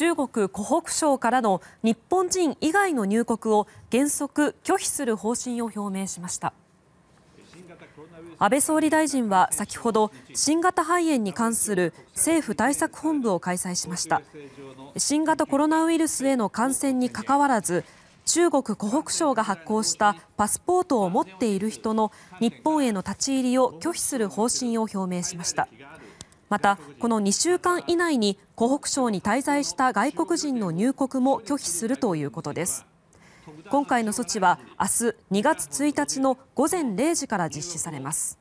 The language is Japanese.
中国・湖北省からの日本人以外の入国を原則拒否する方針を表明しました。安倍総理大臣は先ほど新型肺炎に関する政府対策本部を開催しました新型コロナウイルスへの感染にかかわらず中国・湖北省が発行したパスポートを持っている人の日本への立ち入りを拒否する方針を表明しましたまた、この2週間以内に湖北省に滞在した外国人の入国も拒否するということです。今回の措置は明日2月1日の午前0時から実施されます。